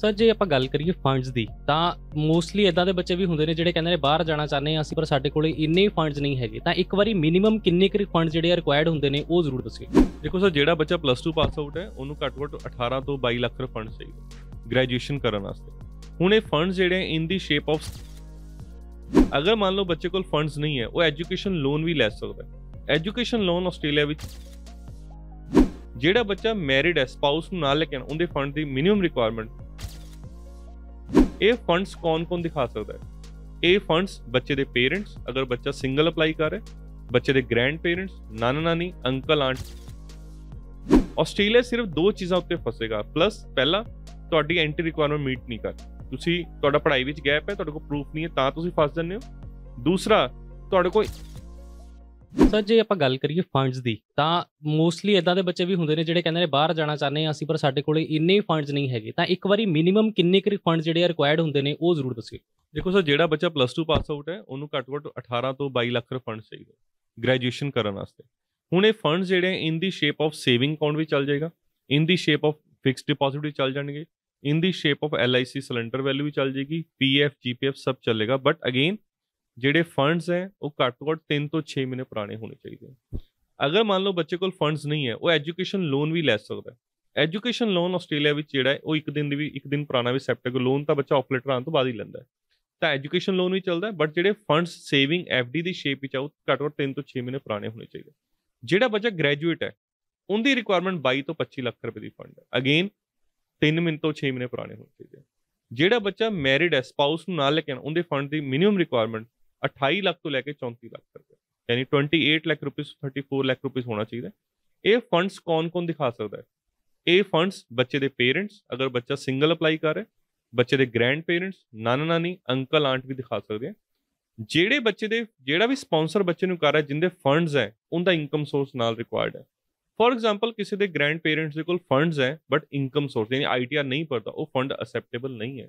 sir ਜੇ ਆਪਾਂ ਗੱਲ ਕਰੀਏ ਫੰਡਸ ਦੀ ਤਾਂ ਮੋਸਟਲੀ ਇਦਾਂ ਦੇ ਬੱਚੇ ਵੀ ਹੁੰਦੇ ਨੇ ਜਿਹੜੇ ਕਹਿੰਦੇ ਨੇ ਬਾਹਰ ਜਾਣਾ ਚਾਹੁੰਦੇ ਆ ਅਸੀਂ ਪਰ ਸਾਡੇ ਕੋਲੇ ਇੰਨੇ ਫੰਡਸ ਨਹੀਂ ਹੈਗੇ ਤਾਂ ਇੱਕ ਵਾਰੀ ਮਿਨੀਮਮ ਕਿੰਨੇ ਕੁ ਫੰਡ ਜਿਹੜੇ ਆ ਰਿਕੁਆਇਰਡ ਹੁੰਦੇ ਨੇ ਉਹ ਜ਼ਰੂਰ ਦੱਸਿਓ ਦੇਖੋ ਸਰ ਜਿਹੜਾ ਬੱਚਾ ਪਲੱਸ 2 ਪਾਸ ਆਊਟ ਹੈ ਉਹਨੂੰ ਘੱਟੋ ਘੱਟ 18 ਤੋਂ 22 ਲੱਖ ਰੁਪਏ ਫੰਡ ਚਾਹੀਦੇ ਗ੍ਰੈਜੂਏਸ਼ਨ ਕਰਨ ਵਾਸਤੇ ਹੁਣ ਇਹ ਫੰਡਸ ਜਿਹੜੇ ਇਨ ਦੀ ਸ਼ੇਪ ਆਫ ਅਗਰ ਮੰਨ ਲਓ ਬੱਚੇ ਕੋਲ ਫੰਡਸ ਨਹੀਂ ਹੈ ਉਹ ਐਜੂਕੇਸ਼ਨ ਲੋਨ ਵੀ ਲੈ ਸਕਦਾ ਹੈ ਐਜੂਕੇਸ਼ਨ ਲੋਨ ਆਸਟ੍ਰੇਲੀਆ ਵਿੱਚ ਜਿਹੜਾ ਬੱਚਾ ਮੈਰਿਡ ਹੈ ਸਪਾਊਸ ਨੂੰ ਨਾਲ ਲੈ ਕੇ ਉਹਦੇ ਫੰਡ ਦੀ ਮਿਨੀਮਮ ਰਿਕੁਆਇਰਮੈਂਟ ਇਹ ਫੰਡਸ ਕੌਣ-ਕੌਣ ਦਿਖਾ ਸਕਦਾ ਹੈ ਇਹ ਫੰਡਸ ਬੱਚੇ ਦੇ ਪੇਰੈਂਟਸ ਅਗਰ ਬੱਚਾ ਸਿੰਗਲ ਅਪਲਾਈ ਕਰ ਰਿਹਾ ਹੈ ਬੱਚੇ ਦੇ ਗ੍ਰੈਂਡ ਪੇਰੈਂਟਸ ਨਾਨਾ ਨਾਨੀ ਅੰਕਲ ਆਂਟ ਆਸਟ੍ਰੇਲੀਆ ਸਿਰਫ ਦੋ ਚੀਜ਼ਾਂ ਉੱਤੇ ਫਸੇਗਾ ਪਲੱਸ ਪਹਿਲਾ ਤੁਹਾਡੀ ਐਂਟਰੀ ਰਿਕੁਆਇਰਮੈਂਟ ਮੀਟ ਨਹੀਂ ਕਰ ਤੁਸੀਂ ਤੁਹਾਡਾ ਪੜ੍ਹਾਈ ਵਿੱਚ ਗੈਪ ਹੈ ਤੁਹਾਡੇ ਕੋਲ ਪ੍ਰੂਫ ਨਹੀਂ ਹੈ ਤਾਂ ਤੁਸੀਂ ਫਸ ਜਾਂਦੇ ਹੋ ਦੂਸਰਾ ਤੁਹਾਡੇ ਕੋਲ ਸਰ ਜੇ ਆਪਾਂ ਗੱਲ ਕਰੀਏ ਫੰਡਸ ਦੀ ਤਾਂ ਮੋਸਟਲੀ ਇਦਾਂ ਦੇ ਬੱਚੇ ਵੀ ਹੁੰਦੇ ਨੇ ਜਿਹੜੇ ਕਹਿੰਦੇ ਨੇ ਬਾਹਰ ਜਾਣਾ ਚਾਹੁੰਦੇ ਆ ਅਸੀਂ ਪਰ ਸਾਡੇ ਕੋਲੇ ਇੰਨੇ ਫੰਡਸ ਨਹੀਂ ਹੈਗੇ ਤਾਂ ਇੱਕ ਵਾਰੀ ਮਿਨੀਮਮ ਕਿੰਨੇ ਕੁ ਫੰਡਸ ਜਿਹੜੇ ਆ ਰਿਕੁਆਇਰਡ ਹੁੰਦੇ ਨੇ ਉਹ ਜ਼ਰੂਰ ਦੱਸਿਓ ਦੇਖੋ ਸਰ ਜਿਹੜਾ ਬੱਚਾ ਪਲੱਸ 2 ਪਾਸ ਆਊਟ ਹੈ ਉਹਨੂੰ ਘੱਟ ਘੱਟ 18 ਤੋਂ 22 ਲੱਖ ਰੁਪਏ ਫੰਡ ਚਾਹੀਦੇ ਗ੍ਰੈਜੂਏਸ਼ਨ ਕਰਨ ਵਾਸਤੇ ਹੁਣ ਇਹ ਫੰਡਸ ਜਿਹੜੇ in the shape of saving account ਵੀ ਚੱਲ ਜਾਏਗਾ in the shape of fixed deposit ਵੀ ਚੱਲ ਜਾਣਗੇ in the shape of LIC surrender value ਵੀ ਚੱਲ ਜਾਏਗੀ ਪੀਐਫ ਜੀਪੀਐਫ ਸਭ ਚੱਲੇਗਾ ਬਟ ਅਗੇਨ ਜਿਹੜੇ ਫੰਡਸ ਹੈ ਉਹ ਘੱਟ ਘੱਟ 3 ਤੋਂ 6 ਮਹੀਨੇ ਪੁਰਾਣੇ ਹੋਣੇ ਚਾਹੀਦੇ ਅਗਰ ਮੰਨ ਲਓ ਬੱਚੇ ਕੋਲ ਫੰਡਸ ਨਹੀਂ ਹੈ ਉਹ ਐਜੂਕੇਸ਼ਨ ਲੋਨ ਵੀ ਲੈ ਸਕਦਾ ਹੈ ਐਜੂਕੇਸ਼ਨ ਲੋਨ ਆਸਟ੍ਰੇਲੀਆ ਵਿੱਚ ਜਿਹੜਾ ਹੈ ਉਹ ਇੱਕ ਦਿਨ ਦੀ ਵੀ ਇੱਕ ਦਿਨ ਪੁਰਾਣਾ ਵੀ ਸੈਪਟਿਕ ਲੋਨ ਤਾਂ ਬੱਚਾ ਆਪਰੇਟਰ ਆਉਣ ਤੋਂ ਬਾਅਦ ਹੀ ਲੈਂਦਾ ਹੈ ਤਾਂ ਐਜੂਕੇਸ਼ਨ ਲੋਨ ਵੀ ਚੱਲਦਾ ਬਟ ਜਿਹੜੇ ਫੰਡਸ ਸੇਵਿੰਗ ਐਫਡੀ ਦੀ ਸ਼ੇਪ ਵਿੱਚ ਆਉ ਘੱਟ 3 ਤੋਂ 6 ਮਹੀਨੇ ਪੁਰਾਣੇ ਹੋਣੇ ਚਾਹੀਦੇ ਜਿਹੜਾ ਬੱਚਾ ਗ੍ਰੈਜੂਏਟ ਹੈ ਉਹਦੀ ਰਿਕੁਆਇਰਮੈਂਟ 22 ਤੋਂ 25 ਲੱਖ ਰੁਪਏ ਦੀ ਫੰਡ ਹੈ ਅਗੇਨ 3 ਮਹੀਨੇ ਤੋਂ 6 ਮਹੀਨੇ ਪੁਰਾਣੇ ਹੋਣੇ ਚਾਹੀਦੇ ਜਿਹੜਾ ਬੱਚਾ ਮੈਰਿਡ ਹੈ ਸਪਾਊਸ ਨੂੰ ਨਾਲ ਲੈ ਕੇ ਆਉਂਦੇ ਫੰਡ ਦੀ ਮਿਨੀਮਮ ਰਿਕੁਆਇਰਮੈਂਟ 28 ਲੱਖ ਤੋਂ ਲੈ ਕੇ 34 ਲੱਖ ਤੱਕ ਯਾਨੀ 28 ਲੱਖ ਰੁਪਏ 34 ਲੱਖ ਰੁਪਏ ਹੋਣਾ ਚਾਹੀਦਾ ਇਹ ਫੰਡਸ ਕੌਣ-ਕੌਣ ਦਿਖਾ ਸਕਦਾ ਹੈ ਇਹ ਫੰਡਸ ਬੱਚੇ ਦੇ ਪੇਰੈਂਟਸ ਅਗਰ ਬੱਚਾ ਸਿੰਗਲ ਅਪਲਾਈ ਕਰ ਰਿਹਾ ਬੱਚੇ ਦੇ ਗ੍ਰੈਂਡ ਪੇਰੈਂਟਸ ਨਾਨਾ ਨਾਨੀ ਅੰਕਲ ਆਂਟ ਵੀ ਦਿਖਾ ਸਕਦੇ ਆ ਜਿਹੜੇ ਬੱਚੇ ਦੇ ਜਿਹੜਾ ਵੀ ਸਪਾਂਸਰ ਬੱਚੇ ਨੂੰ ਕਰ ਰਿਹਾ ਜਿੰਦੇ ਫੰਡਸ ਹੈ ਉਹਦਾ ਇਨਕਮ ਸੋਰਸ ਨਾਲ ਰਿਕੁਆਇਰਡ ਹੈ ਫੋਰ ਐਗਜ਼ਾਮਪਲ ਕਿਸੇ ਦੇ ਗ੍ਰੈਂਡ ਪੇਰੈਂਟਸ ਦੇ ਕੋਲ ਫੰਡਸ ਹੈ ਬਟ ਇਨਕਮ ਸੋਰਸ ਯਾਨੀ ਆਈਟੀਆਰ ਨਹੀਂ ਪਰਦਾ ਉਹ ਫੰਡ ਅਸੈਪਟੇਬਲ ਨਹੀਂ ਹੈ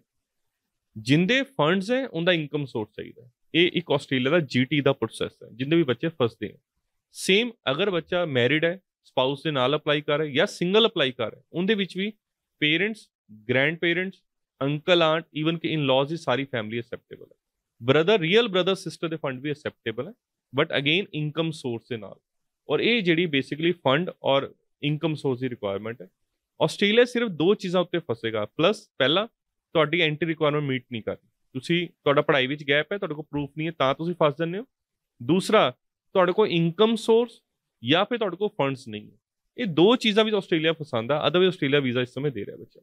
ਜਿੰਦੇ ਫੰਡਸ ਹੈ ਉਹਦਾ ਇਨਕਮ ਸੋਰਸ ਚਾਹੀਦਾ ਇਹ ਇੱਕ ਆਸਟ੍ਰੇਲੀਆ ਦਾ ਜੀਟੀ ਦਾ ਪ੍ਰੋਸੈਸ ਹੈ ਜਿੰਨੇ ਵੀ ਬੱਚੇ ਫਸਦੇ ਹੈ ਸੇਮ ਅਗਰ ਬੱਚਾ ਮੈਰਿਡ ਹੈ ਸਪਾਊਸ ਦੇ ਨਾਲ ਅਪਲਾਈ ਕਰ ਰਿਹਾ ਜਾਂ ਸਿੰਗਲ ਅਪਲਾਈ ਕਰ ਰਿਹਾ ਉਹਦੇ ਵਿੱਚ ਵੀ parents grand parents uncle aunt even ਕਿ ਇਨ-ਲॉज ਦੀ ਸਾਰੀ ਫੈਮਿਲੀ ਅਸੈਪਟੇਬਲ ਹੈ ਬ੍ਰਦਰ ਰੀਅਲ ਬ੍ਰਦਰ ਸਿਸਟਰ ਦੇ ਫੰਡ ਵੀ ਅਸੈਪਟੇਬਲ ਹੈ ਬਟ ਅਗੇਨ ਇਨਕਮ ਸੋਰਸ ਦੇ ਨਾਲ ਔਰ ਇਹ ਜਿਹੜੀ ਬੇਸਿਕਲੀ ਫੰਡ ਔਰ ਇਨਕਮ ਸੋਰਸ ਦੀ ਰਿਕੁਆਇਰਮੈਂਟ ਹੈ ਆਸਟ੍ਰੇਲੀਆ ਸਿਰਫ ਦੋ ਚੀਜ਼ਾਂ ਉੱਤੇ ਫਸੇਗਾ ਪਲੱਸ ਪਹਿਲਾ ਤੁਹਾਡੀ ਐਂਟਰੀ ਰਿਕੁਆਇਰਮੈਂਟ ਮੀਟ ਨਹੀਂ ਕਰ ਤੁਸੀਂ ਤੁਹਾਡਾ ਪੜ੍ਹਾਈ ਵਿੱਚ ਗੈਪ ਹੈ ਤੁਹਾਡੇ ਕੋਲ ਪ੍ਰੂਫ ਨਹੀਂ ਹੈ ਤਾਂ ਤੁਸੀਂ ਫਸ ਜਾਂਦੇ ਹੋ ਦੂਸਰਾ ਤੁਹਾਡੇ ਕੋਲ ਇਨਕਮ ਸੋਰਸ ਜਾਂ ਫਿਰ ਤੁਹਾਡੇ ਕੋਲ ਫੰਡਸ ਨਹੀਂ ਹੈ ਇਹ ਦੋ ਚੀਜ਼ਾਂ ਵੀ ਆਸਟ੍ਰੇਲੀਆ ਪਸੰਦ ਆ ਅਦਰਵਾਇਜ਼ ਆਸਟ੍ਰੇਲੀਆ ਵੀਜ਼ਾ ਇਸ ਸਮੇਂ ਦੇ ਰਿਹਾ ਬੱਚਾ